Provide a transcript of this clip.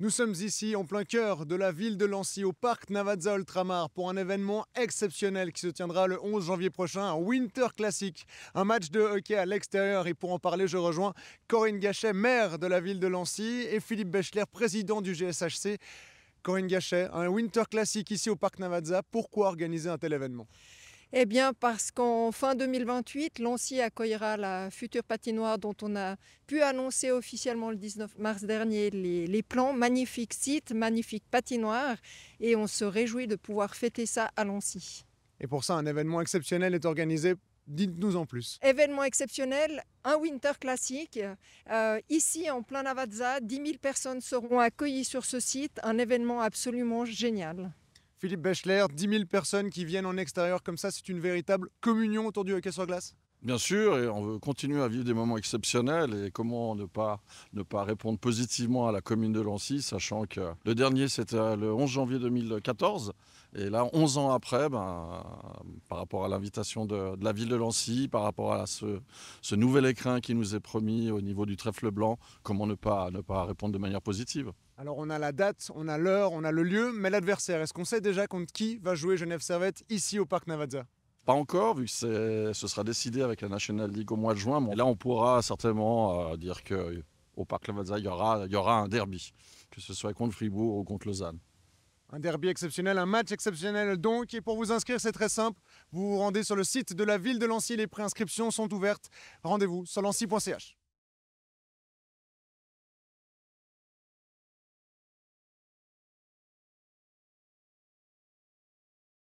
Nous sommes ici en plein cœur de la ville de Lancy au parc Navazza Ultramar pour un événement exceptionnel qui se tiendra le 11 janvier prochain, un Winter Classic, un match de hockey à l'extérieur. Et pour en parler, je rejoins Corinne Gachet, maire de la ville de Lancy, et Philippe Bechler, président du GSHC. Corinne Gachet, un Winter Classic ici au parc Navazza, pourquoi organiser un tel événement eh bien parce qu'en fin 2028, l'Ancy accueillera la future patinoire dont on a pu annoncer officiellement le 19 mars dernier les, plans. Magnifique site, magnifique patinoire et on se réjouit de pouvoir fêter ça à l'Ancy. Et pour ça, un événement exceptionnel est organisé Dites-nous en plus. Événement exceptionnel, un winter classique. Euh, ici, en plein Navazza, 10 000 personnes seront accueillies sur ce site. Un événement absolument génial. Philippe Bechler, 10 000 personnes qui viennent en extérieur comme ça, c'est une véritable communion autour du hockey sur glace Bien sûr, et on veut continuer à vivre des moments exceptionnels. Et comment ne pas, ne pas répondre positivement à la commune de Lancy, sachant que le dernier, c'était euh, le 11 janvier 2014. Et là, 11 ans après, ben, par rapport à l'invitation de, la ville de Lancy, par rapport à ce, ce, nouvel écrin qui nous est promis au niveau du trèfle blanc, comment ne pas, ne pas répondre de manière positive alors on a la date, on a l'heure, on a le lieu, mais l'adversaire, est-ce qu'on sait déjà contre qui va jouer Genève Servette ici au Parc Navazza pas encore, vu que ce sera décidé avec la National League au mois de juin. Mais là, on pourra certainement euh, dire dire qu'au Parc Navazza, il y, aura, il y aura un derby, que ce soit contre Fribourg ou contre Lausanne. Un derby exceptionnel, un match exceptionnel donc. Et pour vous inscrire, c'est très simple. Vous vous rendez sur le site de la ville de Lancy. Les préinscriptions sont ouvertes. Rendez-vous sur lancy.ch.